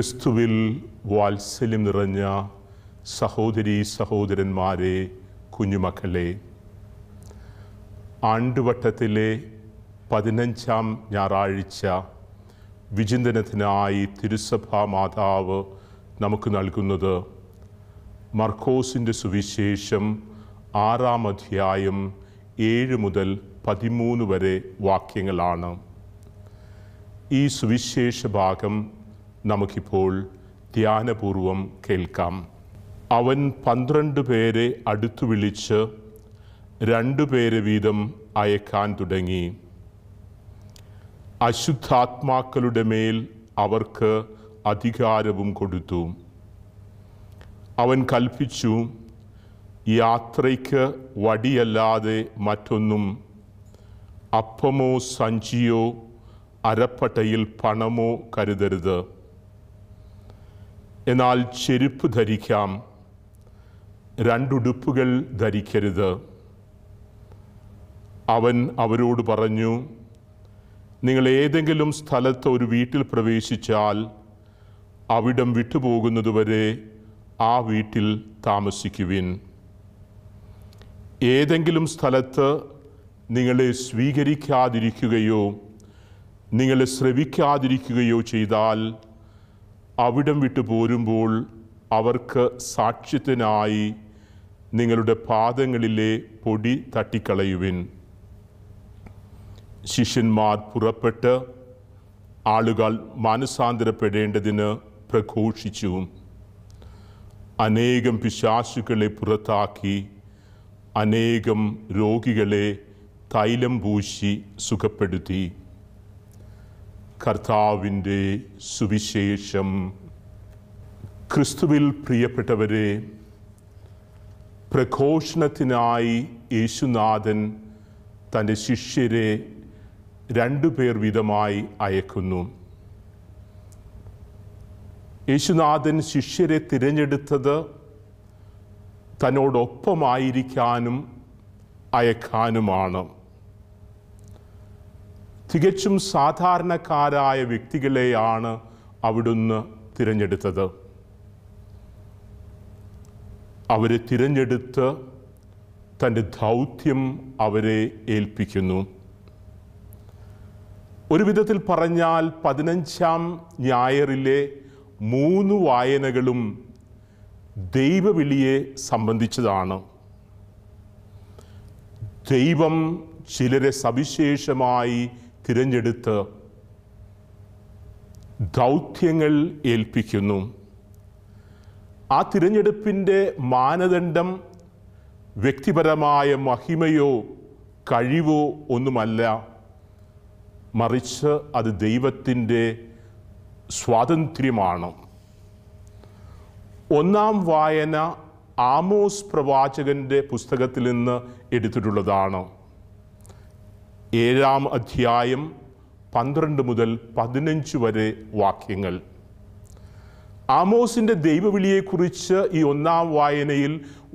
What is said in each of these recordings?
ക്രിസ്തുവിൽ വാത്സല്യം നിറഞ്ഞ സഹോദരി സഹോദരന്മാരെ കുഞ്ഞുമക്കളെ ആണ്ടുവട്ടത്തിലെ പതിനഞ്ചാം ഞായറാഴ്ച വിചിന്തനത്തിനായി തിരുസഭാ മാതാവ് നമുക്ക് നൽകുന്നത് മർക്കോസിൻ്റെ സുവിശേഷം ആറാം അധ്യായം ഏഴ് മുതൽ പതിമൂന്ന് വരെ വാക്യങ്ങളാണ് ഈ സുവിശേഷ ഭാഗം നമുക്കിപ്പോൾ ധ്യാനപൂർവം കേൾക്കാം അവൻ പന്ത്രണ്ട് പേരെ അടുത്തു വിളിച്ച് രണ്ടു പേരെ വീതം അയക്കാൻ തുടങ്ങി അശുദ്ധാത്മാക്കളുടെ മേൽ അവർക്ക് അധികാരവും കൊടുത്തു അവൻ കൽപ്പിച്ചു യാത്രയ്ക്ക് വടിയല്ലാതെ മറ്റൊന്നും അപ്പമോ സഞ്ചിയോ അരപ്പട്ടയിൽ പണമോ കരുതരുത് എന്നാൽ ചെരുപ്പ് ധരിക്കാം രണ്ടുടുപ്പുകൾ ധരിക്കരുത് അവൻ അവരോട് പറഞ്ഞു നിങ്ങൾ ഏതെങ്കിലും സ്ഥലത്ത് ഒരു വീട്ടിൽ പ്രവേശിച്ചാൽ അവിടം വിട്ടുപോകുന്നതുവരെ ആ വീട്ടിൽ താമസിക്കുവിൻ ഏതെങ്കിലും സ്ഥലത്ത് നിങ്ങളെ സ്വീകരിക്കാതിരിക്കുകയോ നിങ്ങളെ ശ്രവിക്കാതിരിക്കുകയോ ചെയ്താൽ അവിടം വിട്ടു പോരുമ്പോൾ അവർക്ക് സാക്ഷ്യത്തിനായി നിങ്ങളുടെ പാദങ്ങളിലെ പൊടി തട്ടിക്കളയുവിൻ ശിഷ്യന്മാർ പുറപ്പെട്ട് ആളുകൾ മാനസാന്തരപ്പെടേണ്ടതിന് പ്രഘോഷിച്ചു അനേകം പിശാശുക്കളെ പുറത്താക്കി അനേകം രോഗികളെ തൈലം പൂശി സുഖപ്പെടുത്തി കർത്താവിൻ്റെ സുവിശേഷം ക്രിസ്തുവിൽ പ്രിയപ്പെട്ടവരെ പ്രഘോഷണത്തിനായി യേശുനാഥൻ തൻ്റെ ശിഷ്യരെ രണ്ടു പേർ വീതമായി അയക്കുന്നു യേശുനാഥൻ ശിഷ്യരെ തിരഞ്ഞെടുത്തത് തന്നോടൊപ്പമായിരിക്കാനും അയക്കാനുമാണ് തികച്ചും സാധാരണക്കാരായ വ്യക്തികളെയാണ് അവിടുന്ന് തിരഞ്ഞെടുത്തത് അവരെ തിരഞ്ഞെടുത്ത് തൻ്റെ ദൗത്യം അവരെ ഏൽപ്പിക്കുന്നു ഒരു വിധത്തിൽ പറഞ്ഞാൽ പതിനഞ്ചാം ഞായറിലെ മൂന്ന് വായനകളും ദൈവവിളിയെ സംബന്ധിച്ചതാണ് ദൈവം ചിലരെ സവിശേഷമായി തിരഞ്ഞെടുത്ത് ദൗത്യങ്ങൾ ഏൽപ്പിക്കുന്നു ആ തിരഞ്ഞെടുപ്പിൻ്റെ മാനദണ്ഡം വ്യക്തിപരമായ മഹിമയോ കഴിവോ ഒന്നുമല്ല മറിച്ച് അത് ദൈവത്തിൻ്റെ സ്വാതന്ത്ര്യമാണ് ഒന്നാം വായന ആമോസ് പ്രവാചകൻ്റെ പുസ്തകത്തിൽ നിന്ന് എടുത്തിട്ടുള്ളതാണ് ഏഴാം അധ്യായം പന്ത്രണ്ട് മുതൽ പതിനഞ്ച് വരെ വാക്യങ്ങൾ ആമോസിൻ്റെ ദൈവവിളിയെക്കുറിച്ച് ഈ ഒന്നാം വായനയിൽ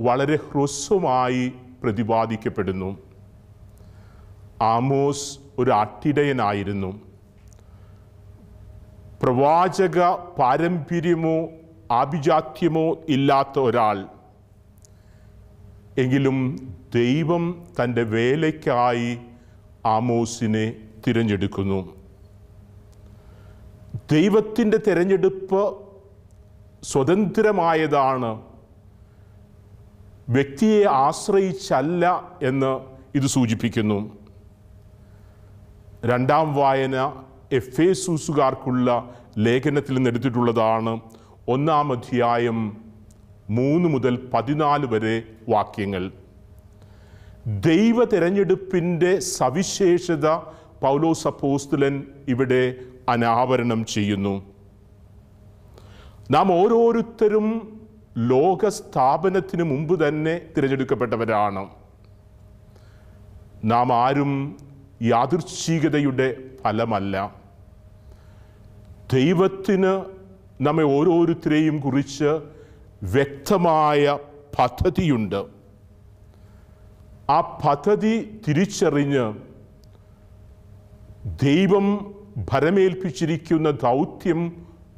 വളരെ ഹ്രസ്വമായി പ്രതിപാദിക്കപ്പെടുന്നു ആമോസ് ഒരു അട്ടിടയനായിരുന്നു പ്രവാചക പാരമ്പര്യമോ ആഭിജാത്യമോ ഇല്ലാത്ത ഒരാൾ എങ്കിലും ദൈവം തൻ്റെ വേലയ്ക്കായി ആമോസിനെ തിരഞ്ഞെടുക്കുന്നു ദൈവത്തിൻ്റെ തിരഞ്ഞെടുപ്പ് സ്വതന്ത്രമായതാണ് വ്യക്തിയെ ആശ്രയിച്ചല്ല എന്ന് ഇത് സൂചിപ്പിക്കുന്നു രണ്ടാം വായന എഫ് എ സൂസുകാർക്കുള്ള ലേഖനത്തിൽ നിന്ന് എടുത്തിട്ടുള്ളതാണ് ഒന്നാം അധ്യായം മൂന്ന് മുതൽ പതിനാല് വരെ വാക്യങ്ങൾ ദൈവ തിരഞ്ഞെടുപ്പിൻ്റെ സവിശേഷത പൗലോസ് അപ്പോസ്തുലൻ ഇവിടെ അനാവരണം ചെയ്യുന്നു നാം ഓരോരുത്തരും ലോക സ്ഥാപനത്തിന് മുമ്പ് തന്നെ തിരഞ്ഞെടുക്കപ്പെട്ടവരാണ് നാം ആരും യാദൃശ്ചികതയുടെ ഫലമല്ല ദൈവത്തിന് നമ്മെ ഓരോരുത്തരെയും കുറിച്ച് വ്യക്തമായ പദ്ധതിയുണ്ട് ആ പദ്ധതി തിരിച്ചറിഞ്ഞ് ദൈവം ഭരമേൽപ്പിച്ചിരിക്കുന്ന ദൗത്യം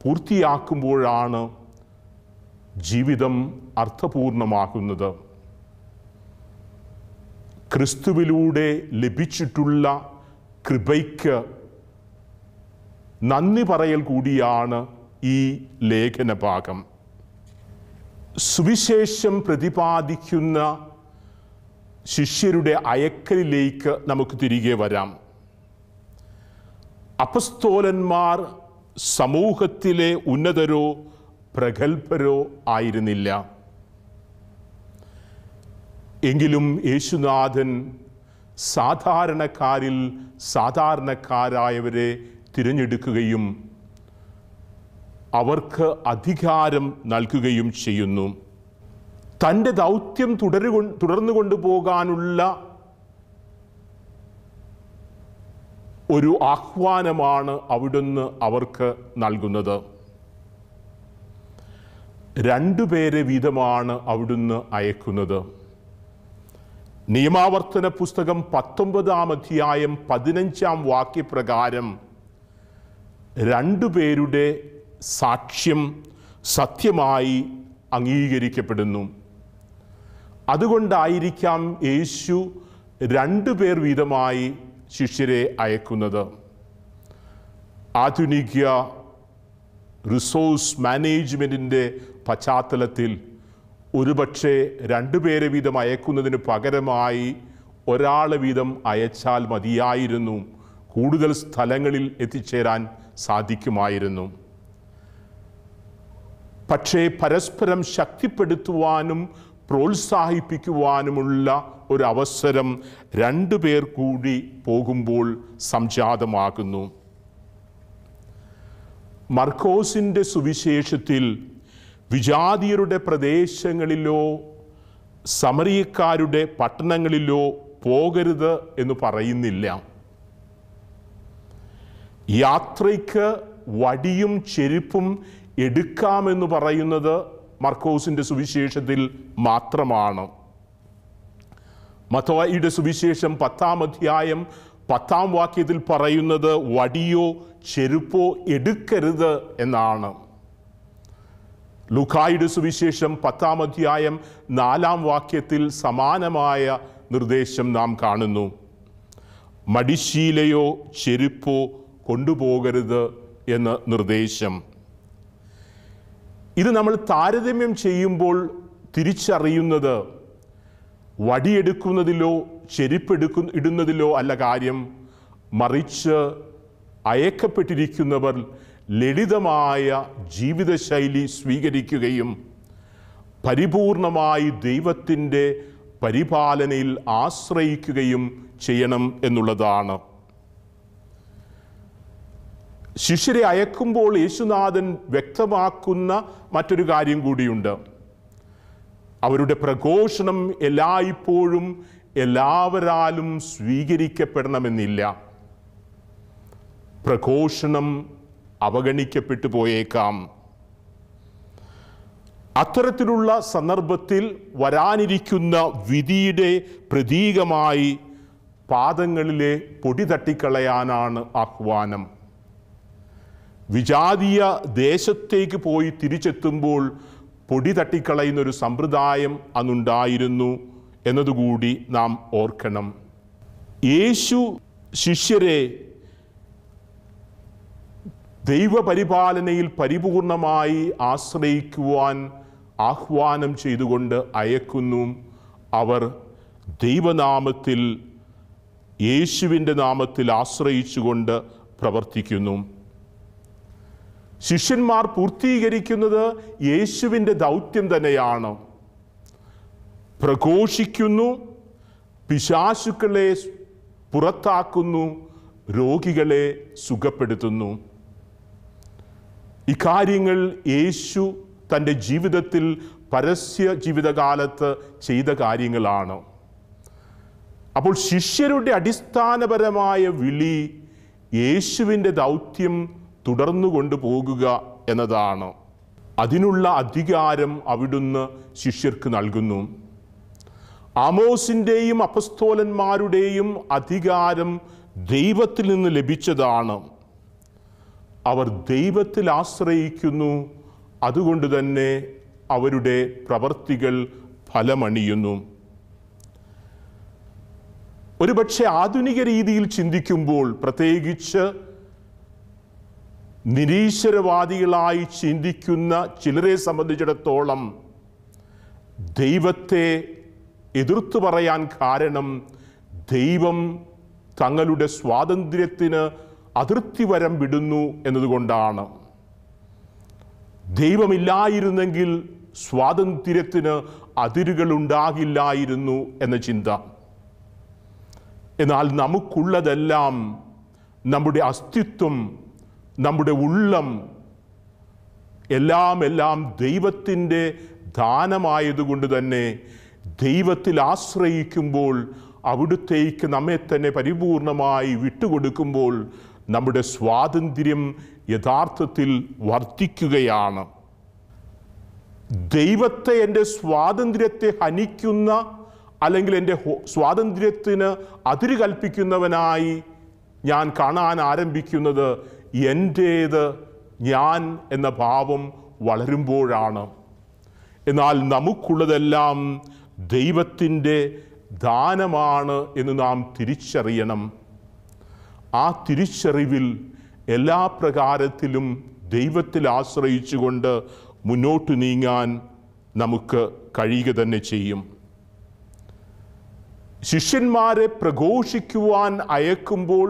പൂർത്തിയാക്കുമ്പോഴാണ് ജീവിതം അർത്ഥപൂർണമാകുന്നത് ക്രിസ്തുവിലൂടെ ലഭിച്ചിട്ടുള്ള കൃപയ്ക്ക് നന്ദി പറയൽ കൂടിയാണ് ഈ ലേഖനഭാഗം സുവിശേഷം പ്രതിപാദിക്കുന്ന ശിഷ്യരുടെ അയക്കലിലേക്ക് നമുക്ക് തിരികെ വരാം അപസ്തോലന്മാർ സമൂഹത്തിലെ ഉന്നതരോ പ്രഗത്ഭരോ ആയിരുന്നില്ല എങ്കിലും യേശുനാഥൻ സാധാരണക്കാരിൽ സാധാരണക്കാരായവരെ തിരഞ്ഞെടുക്കുകയും അവർക്ക് അധികാരം നൽകുകയും ചെയ്യുന്നു തൻ്റെ ദൗത്യം തുടരുകൊ തുടർന്നു കൊണ്ടുപോകാനുള്ള ഒരു ആഹ്വാനമാണ് അവിടുന്ന് അവർക്ക് നൽകുന്നത് രണ്ടുപേരെ വീതമാണ് അവിടുന്ന് അയക്കുന്നത് നിയമാവർത്തന പുസ്തകം പത്തൊമ്പതാം അധ്യായം പതിനഞ്ചാം വാക്യപ്രകാരം രണ്ടുപേരുടെ സാക്ഷ്യം സത്യമായി അംഗീകരിക്കപ്പെടുന്നു അതുകൊണ്ടായിരിക്കാം യേശു രണ്ടു പേർ വീതമായി ശിഷ്യരെ അയക്കുന്നത് ആധുനിക റിസോഴ്സ് മാനേജ്മെൻറ്റിൻ്റെ പശ്ചാത്തലത്തിൽ ഒരുപക്ഷെ പേരെ വീതം അയക്കുന്നതിന് പകരമായി ഒരാളെ വീതം അയച്ചാൽ മതിയായിരുന്നു കൂടുതൽ സ്ഥലങ്ങളിൽ എത്തിച്ചേരാൻ സാധിക്കുമായിരുന്നു പക്ഷേ പരസ്പരം ശക്തിപ്പെടുത്തുവാനും പ്രോത്സാഹിപ്പിക്കുവാനുമുള്ള ഒരവസരം രണ്ടു പേർ കൂടി പോകുമ്പോൾ സംജാതമാകുന്നു മർക്കോസിൻ്റെ സുവിശേഷത്തിൽ വിജാതിയരുടെ പ്രദേശങ്ങളിലോ സമറിയക്കാരുടെ പട്ടണങ്ങളിലോ പോകരുത് എന്ന് പറയുന്നില്ല യാത്രയ്ക്ക് വടിയും ചെരുപ്പും എടുക്കാമെന്ന് പറയുന്നത് മർക്കോസിൻ്റെ സുവിശേഷത്തിൽ മാത്രമാണ് മത്തോയുടെ സുവിശേഷം പത്താം അധ്യായം പത്താം വാക്യത്തിൽ പറയുന്നത് വടിയോ ചെരുപ്പോ എടുക്കരുത് എന്നാണ് ലുഖായുടെ സുവിശേഷം പത്താം അധ്യായം നാലാം വാക്യത്തിൽ സമാനമായ നിർദ്ദേശം നാം കാണുന്നു മടിശീലയോ ചെരുപ്പോ കൊണ്ടുപോകരുത് എന്ന നിർദ്ദേശം ഇത് നമ്മൾ താരതമ്യം ചെയ്യുമ്പോൾ തിരിച്ചറിയുന്നത് വടിയെടുക്കുന്നതിലോ ചെരുപ്പെടുക്കു ഇടുന്നതിലോ അല്ല കാര്യം മറിച്ച് അയക്കപ്പെട്ടിരിക്കുന്നവർ ലളിതമായ ജീവിതശൈലി സ്വീകരിക്കുകയും പരിപൂർണമായി ദൈവത്തിൻ്റെ പരിപാലനയിൽ ആശ്രയിക്കുകയും ചെയ്യണം എന്നുള്ളതാണ് ശിഷ്യരെ അയക്കുമ്പോൾ യേശുനാഥൻ വ്യക്തമാക്കുന്ന മറ്റൊരു കാര്യം കൂടിയുണ്ട് അവരുടെ പ്രഘോഷണം എല്ലായ്പ്പോഴും എല്ലാവരാലും സ്വീകരിക്കപ്പെടണമെന്നില്ല പ്രഘോഷണം അവഗണിക്കപ്പെട്ടു പോയേക്കാം അത്തരത്തിലുള്ള സന്ദർഭത്തിൽ വരാനിരിക്കുന്ന വിധിയുടെ പ്രതീകമായി പാദങ്ങളിലെ പൊടി തട്ടിക്കളയാനാണ് ആഹ്വാനം വിജാതീയ ദേശത്തേക്ക് പോയി തിരിച്ചെത്തുമ്പോൾ പൊടി തട്ടിക്കളയുന്ന ഒരു സമ്പ്രദായം അന്നുണ്ടായിരുന്നു എന്നതുകൂടി നാം ഓർക്കണം യേശു ശിഷ്യരെ ദൈവപരിപാലനയിൽ പരിപൂർണമായി ആശ്രയിക്കുവാൻ ആഹ്വാനം ചെയ്തുകൊണ്ട് അയക്കുന്നു അവർ ദൈവനാമത്തിൽ യേശുവിൻ്റെ നാമത്തിൽ ആശ്രയിച്ചുകൊണ്ട് പ്രവർത്തിക്കുന്നു ശിഷ്യന്മാർ പൂർത്തീകരിക്കുന്നത് യേശുവിൻ്റെ ദൗത്യം തന്നെയാണ് പ്രഘോഷിക്കുന്നു പിശാശുക്കളെ പുറത്താക്കുന്നു രോഗികളെ സുഖപ്പെടുത്തുന്നു ഇക്കാര്യങ്ങൾ യേശു തൻ്റെ ജീവിതത്തിൽ പരസ്യ ജീവിതകാലത്ത് ചെയ്ത കാര്യങ്ങളാണ് അപ്പോൾ ശിഷ്യരുടെ അടിസ്ഥാനപരമായ വിളി യേശുവിൻ്റെ ദൗത്യം തുടർന്നു കൊണ്ടുപോകുക എന്നതാണ് അതിനുള്ള അധികാരം അവിടുന്ന് ശിഷ്യർക്ക് നൽകുന്നു ആമോസിൻ്റെയും അപസ്തോലന്മാരുടെയും അധികാരം ദൈവത്തിൽ നിന്ന് ലഭിച്ചതാണ് അവർ ദൈവത്തിൽ ആശ്രയിക്കുന്നു അതുകൊണ്ട് തന്നെ അവരുടെ പ്രവർത്തികൾ ഫലമണിയുന്നു ഒരുപക്ഷെ ആധുനിക രീതിയിൽ ചിന്തിക്കുമ്പോൾ പ്രത്യേകിച്ച് നിരീശ്വരവാദികളായി ചിന്തിക്കുന്ന ചിലരെ സംബന്ധിച്ചിടത്തോളം ദൈവത്തെ എതിർത്തു പറയാൻ കാരണം ദൈവം തങ്ങളുടെ സ്വാതന്ത്ര്യത്തിന് അതിർത്തി വരം വിടുന്നു എന്നതുകൊണ്ടാണ് ദൈവമില്ലായിരുന്നെങ്കിൽ സ്വാതന്ത്ര്യത്തിന് അതിരുകൾ ഉണ്ടാകില്ലായിരുന്നു എന്ന ചിന്ത എന്നാൽ നമുക്കുള്ളതെല്ലാം നമ്മുടെ അസ്തിത്വം നമ്മുടെ ഉള്ളം എല്ലാം എല്ലാം ദൈവത്തിൻ്റെ ദാനമായതുകൊണ്ട് തന്നെ ദൈവത്തിൽ ആശ്രയിക്കുമ്പോൾ അവിടുത്തേക്ക് നമ്മെ തന്നെ പരിപൂർണമായി വിട്ടുകൊടുക്കുമ്പോൾ നമ്മുടെ സ്വാതന്ത്ര്യം യഥാർത്ഥത്തിൽ വർദ്ധിക്കുകയാണ് ദൈവത്തെ എൻ്റെ സ്വാതന്ത്ര്യത്തെ ഹനിക്കുന്ന അല്ലെങ്കിൽ എൻ്റെ സ്വാതന്ത്ര്യത്തിന് അതിരുകൽപ്പിക്കുന്നവനായി ഞാൻ കാണാൻ ആരംഭിക്കുന്നത് എൻ്റേത് ഞാൻ എന്ന ഭാവം വളരുമ്പോഴാണ് എന്നാൽ നമുക്കുള്ളതെല്ലാം ദൈവത്തിൻ്റെ ദാനമാണ് എന്ന് നാം തിരിച്ചറിയണം ആ തിരിച്ചറിവിൽ എല്ലാ പ്രകാരത്തിലും ദൈവത്തിൽ ആശ്രയിച്ചുകൊണ്ട് മുന്നോട്ട് നീങ്ങാൻ നമുക്ക് കഴിയുക തന്നെ ചെയ്യും ശിഷ്യന്മാരെ പ്രഘോഷിക്കുവാൻ അയക്കുമ്പോൾ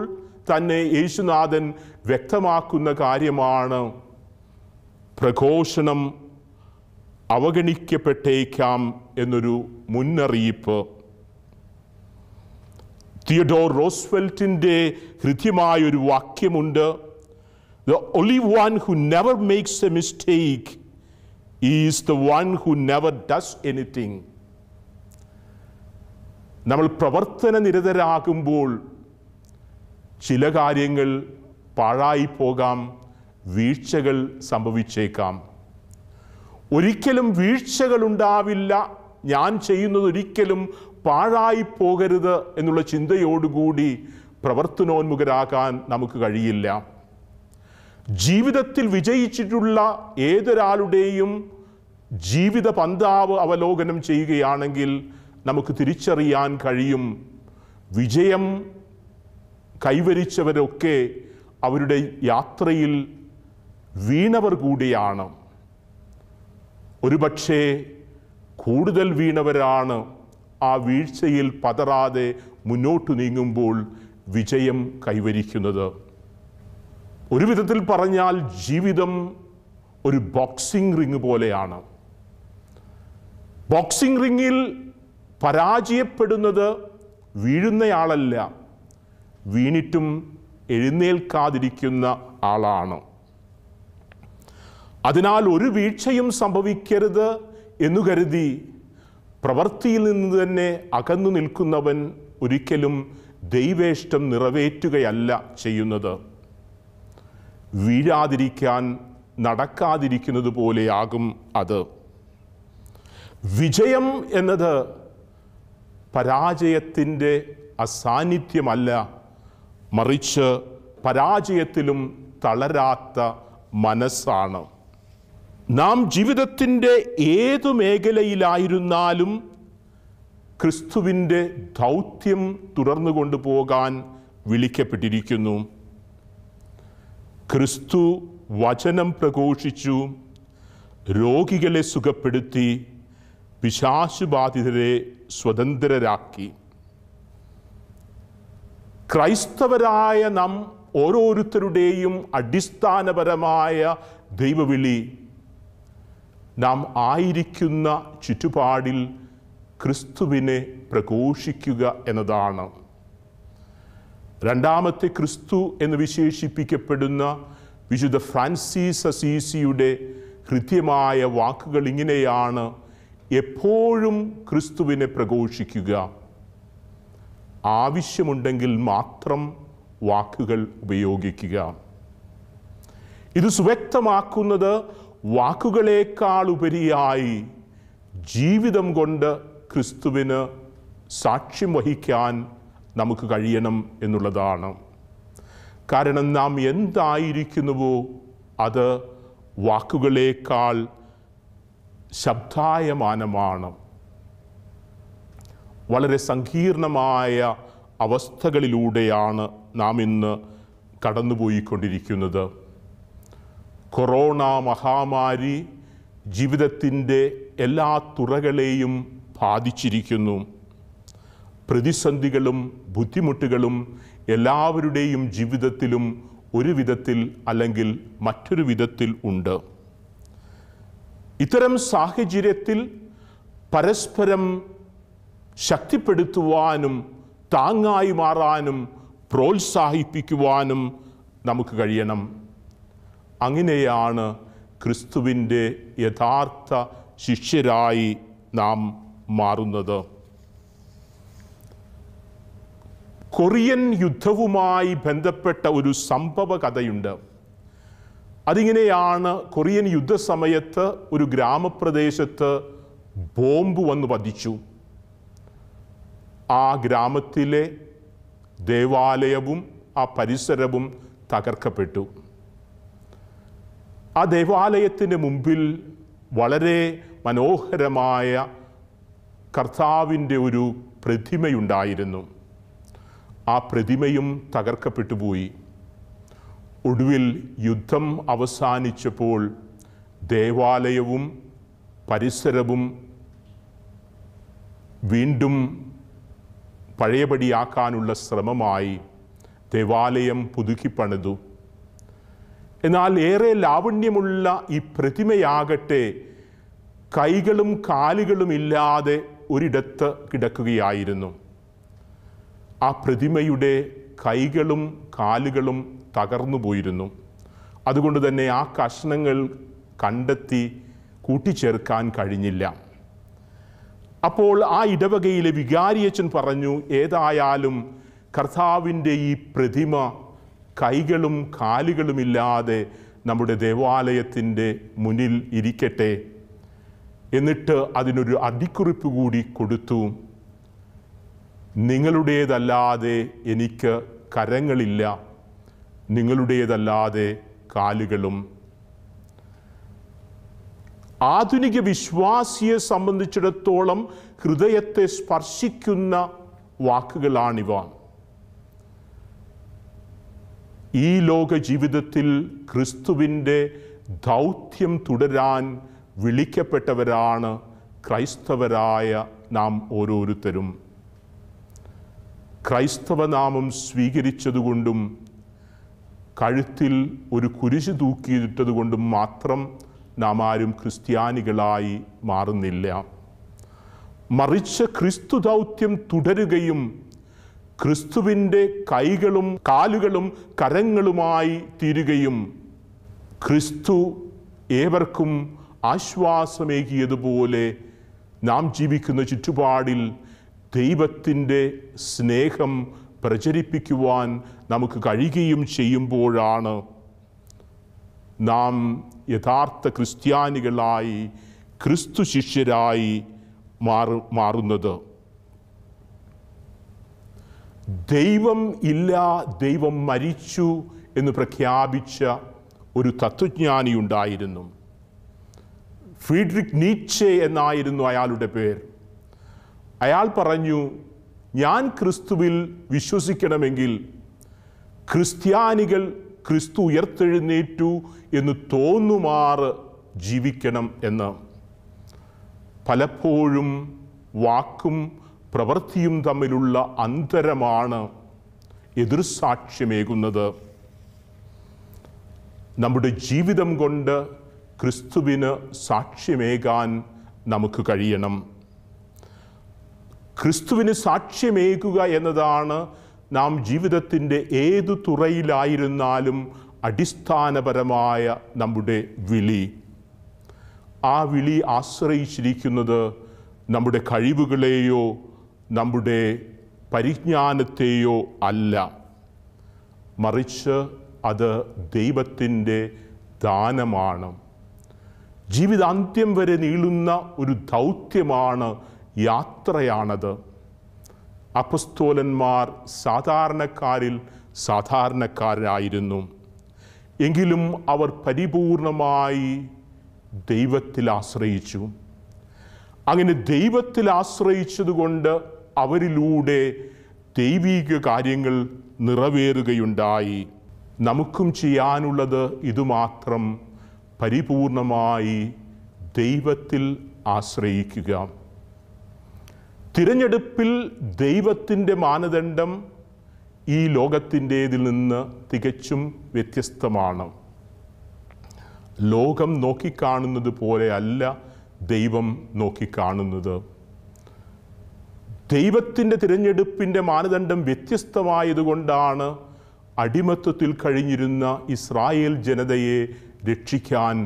തന്നെ യേശുനാഥൻ വ്യക്തമാക്കുന്ന കാര്യമാണ് പ്രഘോഷണം അവഗണിക്കപ്പെട്ടേക്കാം എന്നൊരു മുന്നറിയിപ്പ് തിയഡോർ റോസ്വെൽറ്റിൻ്റെ ഹൃദ്യമായൊരു വാക്യമുണ്ട് the only one who never makes a mistake is the one who never does anything നമ്മൾ പ്രവർത്തന നിരതരാകുമ്പോൾ ചില കാര്യങ്ങൾ പാഴായിപ്പോകാം വീഴ്ചകൾ സംഭവിച്ചേക്കാം ഒരിക്കലും വീഴ്ചകൾ ഉണ്ടാവില്ല ഞാൻ ചെയ്യുന്നത് ഒരിക്കലും പാഴായി പോകരുത് എന്നുള്ള ചിന്തയോടുകൂടി പ്രവർത്തനോന്മുഖരാകാൻ നമുക്ക് കഴിയില്ല ജീവിതത്തിൽ വിജയിച്ചിട്ടുള്ള ഏതൊരാളുടെയും ജീവിത പന്താവ് അവലോകനം ചെയ്യുകയാണെങ്കിൽ നമുക്ക് തിരിച്ചറിയാൻ കഴിയും വിജയം കൈവരിച്ചവരൊക്കെ അവരുടെ യാത്രയിൽ വീണവർ കൂടിയാണ് ഒരുപക്ഷേ കൂടുതൽ വീണവരാണ് ആ വീഴ്ചയിൽ പതറാതെ മുന്നോട്ട് നീങ്ങുമ്പോൾ വിജയം കൈവരിക്കുന്നത് ഒരു വിധത്തിൽ പറഞ്ഞാൽ ജീവിതം ഒരു ബോക്സിംഗ് റിങ് പോലെയാണ് ബോക്സിംഗ് റിങ്ങിൽ പരാജയപ്പെടുന്നത് വീഴുന്നയാളല്ല വീണിട്ടും എഴുന്നേൽക്കാതിരിക്കുന്ന ആളാണ് അതിനാൽ ഒരു വീഴ്ചയും സംഭവിക്കരുത് എന്നു കരുതി പ്രവൃത്തിയിൽ നിന്ന് തന്നെ അകന്നു നിൽക്കുന്നവൻ ഒരിക്കലും ദൈവേഷ്ടം നിറവേറ്റുകയല്ല ചെയ്യുന്നത് വീഴാതിരിക്കാൻ നടക്കാതിരിക്കുന്നത് പോലെയാകും അത് വിജയം എന്നത് പരാജയത്തിൻ്റെ അസാന്നിധ്യമല്ല മറിച്ച് പരാജയത്തിലും തളരാത്ത മനസ്സാണ് നാം ജീവിതത്തിൻ്റെ ഏതു മേഖലയിലായിരുന്നാലും ക്രിസ്തുവിൻ്റെ ദൗത്യം തുടർന്നു കൊണ്ടുപോകാൻ വിളിക്കപ്പെട്ടിരിക്കുന്നു ക്രിസ്തു വചനം പ്രഘോഷിച്ചു രോഗികളെ സുഖപ്പെടുത്തി പിശാശുബാധിതരെ സ്വതന്ത്രരാക്കി ക്രൈസ്തവരായ നാം ഓരോരുത്തരുടെയും അടിസ്ഥാനപരമായ ദൈവവിളി നാം ആയിരിക്കുന്ന ചുറ്റുപാടിൽ ക്രിസ്തുവിനെ പ്രഘോഷിക്കുക എന്നതാണ് രണ്ടാമത്തെ ക്രിസ്തു എന്ന് വിശേഷിപ്പിക്കപ്പെടുന്ന വിശുദ്ധ ഫ്രാൻസിസ് അസീസിയുടെ ഹൃദ്യമായ വാക്കുകൾ ഇങ്ങനെയാണ് എപ്പോഴും ക്രിസ്തുവിനെ പ്രഘോഷിക്കുക ആവശ്യമുണ്ടെങ്കിൽ മാത്രം വാക്കുകൾ ഉപയോഗിക്കുക ഇത് സുവ്യക്തമാക്കുന്നത് വാക്കുകളേക്കാൾ ഉപരിയായി ജീവിതം കൊണ്ട് ക്രിസ്തുവിന് സാക്ഷ്യം വഹിക്കാൻ നമുക്ക് കഴിയണം എന്നുള്ളതാണ് കാരണം നാം എന്തായിരിക്കുന്നുവോ അത് വാക്കുകളേക്കാൾ ശബ്ദായമാനമാണ് വളരെ സങ്കീർണമായ അവസ്ഥകളിലൂടെയാണ് നാം ഇന്ന് കടന്നുപോയിക്കൊണ്ടിരിക്കുന്നത് കൊറോണ മഹാമാരി ജീവിതത്തിൻ്റെ എല്ലാ തുറകളെയും ബാധിച്ചിരിക്കുന്നു പ്രതിസന്ധികളും ബുദ്ധിമുട്ടുകളും എല്ലാവരുടെയും ജീവിതത്തിലും ഒരു വിധത്തിൽ അല്ലെങ്കിൽ മറ്റൊരു വിധത്തിൽ ഉണ്ട് ഇത്തരം സാഹചര്യത്തിൽ പരസ്പരം ശക്തിപ്പെടുത്തുവാനും താങ്ങായി മാറാനും പ്രോത്സാഹിപ്പിക്കുവാനും നമുക്ക് കഴിയണം അങ്ങനെയാണ് ക്രിസ്തുവിൻ്റെ യഥാർത്ഥ ശിഷ്യരായി നാം മാറുന്നത് കൊറിയൻ യുദ്ധവുമായി ബന്ധപ്പെട്ട ഒരു സംഭവ കഥയുണ്ട് അതിങ്ങനെയാണ് കൊറിയൻ യുദ്ധസമയത്ത് ഒരു ഗ്രാമപ്രദേശത്ത് ബോംബ് വന്ന് പതിച്ചു ആ ഗ്രാമത്തിലെ ദേവാലയവും ആ പരിസരവും തകർക്കപ്പെട്ടു ആ ദേവാലയത്തിന് മുമ്പിൽ വളരെ മനോഹരമായ കർത്താവിൻ്റെ ഒരു പ്രതിമയുണ്ടായിരുന്നു ആ പ്രതിമയും തകർക്കപ്പെട്ടു പോയി ഒടുവിൽ യുദ്ധം അവസാനിച്ചപ്പോൾ ദേവാലയവും പരിസരവും വീണ്ടും പഴയപടിയാക്കാനുള്ള ശ്രമമായി ദേവാലയം പുതുക്കി പണിതു എന്നാൽ ഏറെ ലാവണ്യമുള്ള ഈ പ്രതിമയാകട്ടെ കൈകളും കാലുകളും ഇല്ലാതെ ഒരിടത്ത് കിടക്കുകയായിരുന്നു ആ പ്രതിമയുടെ കൈകളും കാലുകളും തകർന്നു പോയിരുന്നു അതുകൊണ്ട് തന്നെ ആ കഷ്ണങ്ങൾ കണ്ടെത്തി കൂട്ടിച്ചേർക്കാൻ കഴിഞ്ഞില്ല അപ്പോൾ ആ ഇടവകയിലെ വികാരിയച്ചൻ പറഞ്ഞു ഏതായാലും കർത്താവിൻ്റെ ഈ പ്രതിമ കൈകളും കാലുകളുമില്ലാതെ നമ്മുടെ ദേവാലയത്തിൻ്റെ മുന്നിൽ ഇരിക്കട്ടെ എന്നിട്ട് അതിനൊരു അടിക്കുറിപ്പ് കൂടി കൊടുത്തു നിങ്ങളുടേതല്ലാതെ എനിക്ക് കരങ്ങളില്ല നിങ്ങളുടേതല്ലാതെ കാലുകളും ആധുനിക വിശ്വാസിയെ സംബന്ധിച്ചിടത്തോളം ഹൃദയത്തെ സ്പർശിക്കുന്ന വാക്കുകളാണിവ ഈ ലോക ജീവിതത്തിൽ ക്രിസ്തുവിൻ്റെ ദൗത്യം തുടരാൻ വിളിക്കപ്പെട്ടവരാണ് ക്രൈസ്തവരായ നാം ഓരോരുത്തരും ക്രൈസ്തവനാമം സ്വീകരിച്ചതുകൊണ്ടും കഴുത്തിൽ ഒരു കുരിശ് തൂക്കിയിട്ടതുകൊണ്ടും മാത്രം നാം ആരും ക്രിസ്ത്യാനികളായി മാറുന്നില്ല മറിച്ച് ക്രിസ്തു ദൗത്യം തുടരുകയും ക്രിസ്തുവിൻ്റെ കൈകളും കാലുകളും കരങ്ങളുമായി തീരുകയും ക്രിസ്തു ഏവർക്കും ആശ്വാസമേകിയതുപോലെ നാം ജീവിക്കുന്ന ചുറ്റുപാടിൽ ദൈവത്തിൻ്റെ സ്നേഹം പ്രചരിപ്പിക്കുവാൻ നമുക്ക് കഴിയുകയും ചെയ്യുമ്പോഴാണ് നാം യഥാർത്ഥ ക്രിസ്ത്യാനികളായി ക്രിസ്തു ശിഷ്യരായി മാറു മാറുന്നത് ദൈവം ഇല്ല ദൈവം മരിച്ചു എന്ന് പ്രഖ്യാപിച്ച ഒരു തത്വജ്ഞാനി ഉണ്ടായിരുന്നു ഫീഡ്രിക് നീച്ചെ എന്നായിരുന്നു അയാളുടെ പേര് അയാൾ പറഞ്ഞു ഞാൻ ക്രിസ്തുവിൽ വിശ്വസിക്കണമെങ്കിൽ ക്രിസ്ത്യാനികൾ ക്രിസ്തു ഉയർത്തെഴുന്നേറ്റു എന്ന് തോന്നുമാർ ജീവിക്കണം എന്ന് പലപ്പോഴും വാക്കും പ്രവൃത്തിയും തമ്മിലുള്ള അന്തരമാണ് എതിർസാക്ഷ്യമേകുന്നത് നമ്മുടെ ജീവിതം കൊണ്ട് ക്രിസ്തുവിന് സാക്ഷ്യമേകാൻ നമുക്ക് കഴിയണം ക്രിസ്തുവിന് സാക്ഷ്യമേകുക എന്നതാണ് നാം ജീവിതത്തിൻ്റെ ഏതു തുറയിലായിരുന്നാലും അടിസ്ഥാനപരമായ നമ്മുടെ വിളി ആ വിളി ആശ്രയിച്ചിരിക്കുന്നത് നമ്മുടെ കഴിവുകളെയോ നമ്മുടെ പരിജ്ഞാനത്തെയോ അല്ല മറിച്ച് അത് ദൈവത്തിൻ്റെ ദാനമാണ് ജീവിതാന്ത്യം വരെ നീളുന്ന ഒരു ദൗത്യമാണ് യാത്രയാണത് അപസ്തോലന്മാർ സാധാരണക്കാരിൽ സാധാരണക്കാരായിരുന്നു എങ്കിലും അവർ പരിപൂർണമായി ദൈവത്തിൽ ആശ്രയിച്ചു അങ്ങനെ ദൈവത്തിൽ ആശ്രയിച്ചതുകൊണ്ട് അവരിലൂടെ ദൈവീക കാര്യങ്ങൾ നിറവേറുകയുണ്ടായി നമുക്കും ചെയ്യാനുള്ളത് ഇതുമാത്രം പരിപൂർണമായി ദൈവത്തിൽ ആശ്രയിക്കുക തിരഞ്ഞെടുപ്പിൽ ദൈവത്തിൻ്റെ മാനദണ്ഡം ഈ ലോകത്തിൻ്റേതിൽ നിന്ന് തികച്ചും വ്യത്യസ്തമാണ് ലോകം നോക്കിക്കാണുന്നത് പോലെ അല്ല ദൈവം നോക്കിക്കാണുന്നത് ദൈവത്തിൻ്റെ തിരഞ്ഞെടുപ്പിൻ്റെ മാനദണ്ഡം വ്യത്യസ്തമായതുകൊണ്ടാണ് അടിമത്വത്തിൽ കഴിഞ്ഞിരുന്ന ഇസ്രായേൽ ജനതയെ രക്ഷിക്കാൻ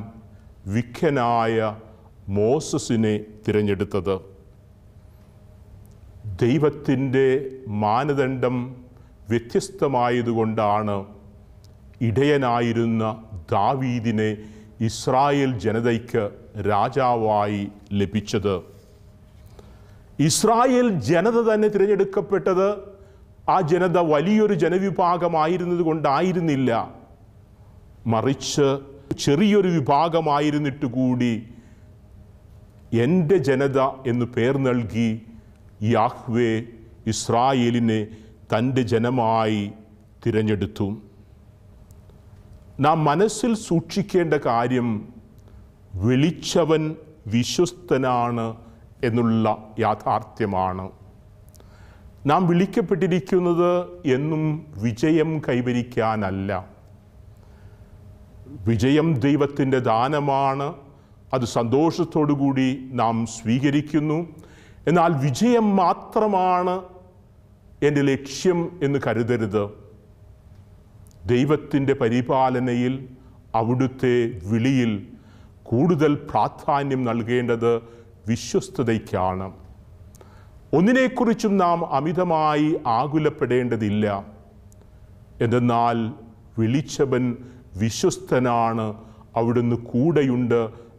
വിഖ്യനായ മോസസിനെ തിരഞ്ഞെടുത്തത് ദൈവത്തിൻ്റെ മാനദണ്ഡം വ്യത്യസ്തമായതുകൊണ്ടാണ് ഇടയനായിരുന്ന ദാവീദിനെ ഇസ്രായേൽ ജനതയ്ക്ക് രാജാവായി ലഭിച്ചത് ഇസ്രായേൽ ജനത തന്നെ തിരഞ്ഞെടുക്കപ്പെട്ടത് ആ ജനത വലിയൊരു ജനവിഭാഗമായിരുന്നത് കൊണ്ടായിരുന്നില്ല മറിച്ച് ചെറിയൊരു വിഭാഗമായിരുന്നിട്ട് കൂടി എൻ്റെ ജനത എന്ന് പേർ നൽകി യാഹ്വെ ഇസ്രായേലിനെ തൻ്റെ ജനമായി തിരഞ്ഞെടുത്തു നാം മനസ്സിൽ സൂക്ഷിക്കേണ്ട കാര്യം വിളിച്ചവൻ വിശ്വസ്തനാണ് എന്നുള്ള യാഥാർത്ഥ്യമാണ് നാം വിളിക്കപ്പെട്ടിരിക്കുന്നത് എന്നും വിജയം കൈവരിക്കാനല്ല വിജയം ദൈവത്തിൻ്റെ ദാനമാണ് അത് സന്തോഷത്തോടു കൂടി നാം സ്വീകരിക്കുന്നു എന്നാൽ വിജയം മാത്രമാണ് എൻ്റെ ലക്ഷ്യം എന്ന് കരുതരുത് ദൈവത്തിൻ്റെ പരിപാലനയിൽ അവിടുത്തെ വിളിയിൽ കൂടുതൽ പ്രാധാന്യം നൽകേണ്ടത് വിശ്വസ്തതയ്ക്കാണ് ഒന്നിനെക്കുറിച്ചും നാം അമിതമായി ആകുലപ്പെടേണ്ടതില്ല എന്നാൽ വിളിച്ചവൻ വിശ്വസ്തനാണ് അവിടുന്ന് കൂടെയുണ്ട്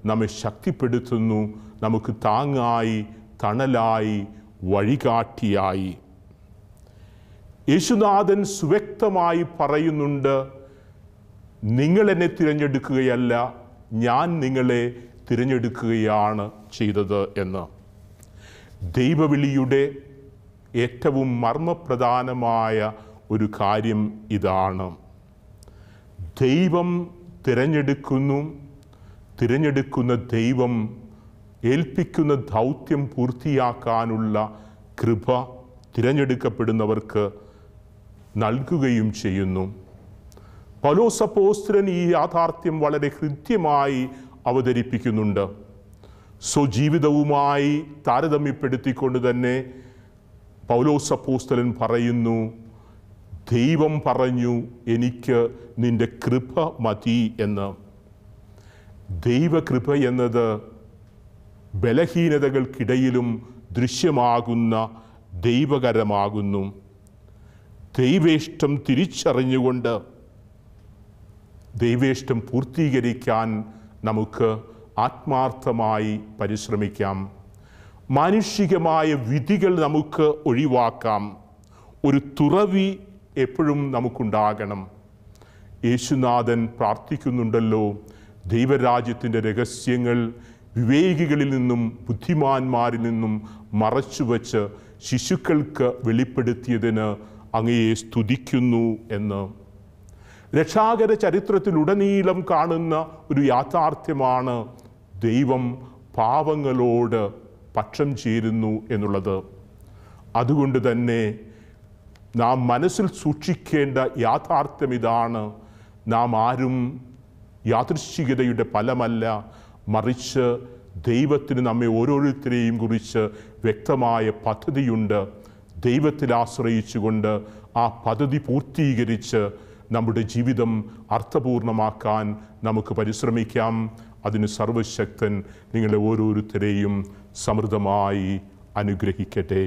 നമ്മെ ശക്തിപ്പെടുത്തുന്നു നമുക്ക് താങ്ങായി തണലായി വഴികാട്ടിയായി യേശുനാഥൻ സുവ്യക്തമായി പറയുന്നുണ്ട് നിങ്ങൾ എന്നെ തിരഞ്ഞെടുക്കുകയല്ല ഞാൻ നിങ്ങളെ തിരഞ്ഞെടുക്കുകയാണ് ചെയ്തത് എന്ന് ദൈവവിളിയുടെ ഏറ്റവും മർമ്മപ്രധാനമായ ഒരു കാര്യം ഇതാണ് ദൈവം തിരഞ്ഞെടുക്കുന്നു തിരഞ്ഞെടുക്കുന്ന ദൈവം ഏൽപ്പിക്കുന്ന ദൗത്യം പൂർത്തിയാക്കാനുള്ള കൃപ തിരഞ്ഞെടുക്കപ്പെടുന്നവർക്ക് നൽകുകയും ചെയ്യുന്നു പലോസപ്പോസ്ത്രൻ ഈ യാഥാർത്ഥ്യം വളരെ ഹൃദ്യമായി അവതരിപ്പിക്കുന്നുണ്ട് സ്വജീവിതവുമായി താരതമ്യപ്പെടുത്തിക്കൊണ്ട് തന്നെ പൗലോസപ്പോസ്തലൻ പറയുന്നു ദൈവം പറഞ്ഞു എനിക്ക് നിന്റെ കൃപ മതി എന്ന് ദൈവകൃപ എന്നത് ബലഹീനതകൾക്കിടയിലും ദൃശ്യമാകുന്ന ദൈവകരമാകുന്നു ദൈവേഷ്ടം തിരിച്ചറിഞ്ഞുകൊണ്ട് ദൈവേഷ്ടം പൂർത്തീകരിക്കാൻ നമുക്ക് ആത്മാർത്ഥമായി പരിശ്രമിക്കാം മാനുഷികമായ വിധികൾ നമുക്ക് ഒഴിവാക്കാം ഒരു തുറവി എപ്പോഴും നമുക്കുണ്ടാകണം യേശുനാഥൻ പ്രാർത്ഥിക്കുന്നുണ്ടല്ലോ ദൈവരാജ്യത്തിൻ്റെ രഹസ്യങ്ങൾ വിവേകികളിൽ നിന്നും ബുദ്ധിമാന്മാരിൽ നിന്നും വച്ച് ശിശുക്കൾക്ക് വെളിപ്പെടുത്തിയതിന് അങ്ങയെ സ്തുതിക്കുന്നു എന്ന് രക്ഷാകര ചരിത്രത്തിലുടനീളം കാണുന്ന ഒരു യാഥാർത്ഥ്യമാണ് ദൈവം പാവങ്ങളോട് പക്ഷം ചേരുന്നു എന്നുള്ളത് അതുകൊണ്ട് തന്നെ നാം മനസ്സിൽ സൂക്ഷിക്കേണ്ട യാഥാർത്ഥ്യം ഇതാണ് നാം ആരും യാദൃശ്ചികതയുടെ ഫലമല്ല മറിച്ച് ദൈവത്തിന് നമ്മെ ഓരോരുത്തരെയും കുറിച്ച് വ്യക്തമായ പദ്ധതിയുണ്ട് ദൈവത്തിൽ ആശ്രയിച്ചുകൊണ്ട് ആ പദ്ധതി പൂർത്തീകരിച്ച് നമ്മുടെ ജീവിതം അർത്ഥപൂർണമാക്കാൻ നമുക്ക് പരിശ്രമിക്കാം അതിന് സർവശക്തൻ നിങ്ങളെ ഓരോരുത്തരെയും സമൃദ്ധമായി അനുഗ്രഹിക്കട്ടെ